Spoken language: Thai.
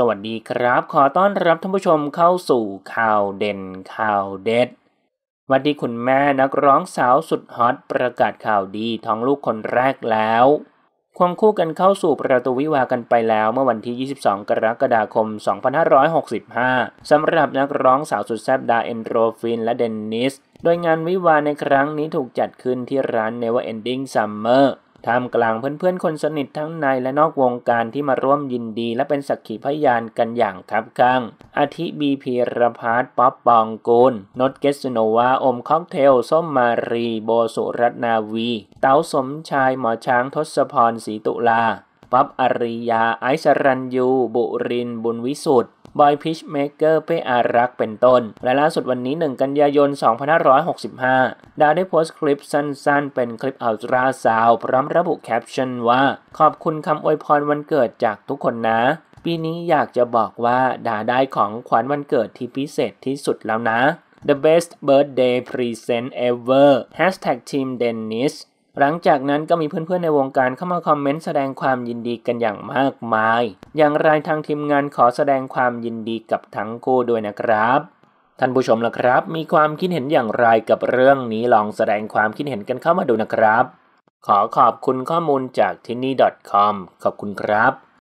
สวัสดีครับ ขอต้อนรับท่านผู้ชมเข้าสู่ข่าวเด่นข่าวเด็ดวันที่คุณแม่นักร้องสาวสุดฮอต ประกาศข่าวดีท้องลูกคนแรกแล้ว ควงคู่กันเข้าสู่ประตูวิวากันไปแล้วเมื่อวันที่ 22 กรกฎาคม 2565สำหรับนักร้องสาวสุดแซ่บดาเอนโดรฟินและเดนนิส โดยงานวิวาในครั้งนี้ถูกจัดขึ้นที่ร้าน Never Ending Summer ท่ามกลางเพื่อนๆคนสนิททั้งในและนอกวงการที่มาร่วมยินดีและเป็นสักขีพยานกันอย่างครับคัางอาทิบีพีรพัฒ์ป๊อปปองกูลนดเกสโนวา อมค็อกเทล ส้มมารีโบสุรัตนาวี เต๋าสมชาย หมอช้าง ทศพรศรีตุลาปั๊บอริยาไอซ์รันยู บุรินบุญวิสุทธ์บอยพิชเมเกอร์เปอารักเป็นต้น และล่าสุดวันนี้ 1 กันยายน 2565 ดาได้โพสต์คลิปสั้นๆ เป็นคลิปอัลตราซาว พร้อมระบุแคปชั่นว่า ขอบคุณคำอวยพรวันเกิดจากทุกคนนะ ปีนี้อยากจะบอกว่า ดาได้ของขวัญวันเกิดที่พิเศษที่สุดแล้วนะ The best birthday present ever Team Dennis หลังจากนั้นก็มีเพื่อนๆในวงการเข้ามาคอมเมนต์แสดงความยินดีกันอย่างมากมาย อย่างไรทางทีมงานขอแสดงความยินดีกับทั้งคู่ด้วยนะครับ ท่านผู้ชมล่ะครับ มีความคิดเห็นอย่างไรกับเรื่องนี้ลองแสดงความคิดเห็นกันเข้ามาดูนะครับ ขอขอบคุณข้อมูลจากที่นี่ .com ขอบคุณครับ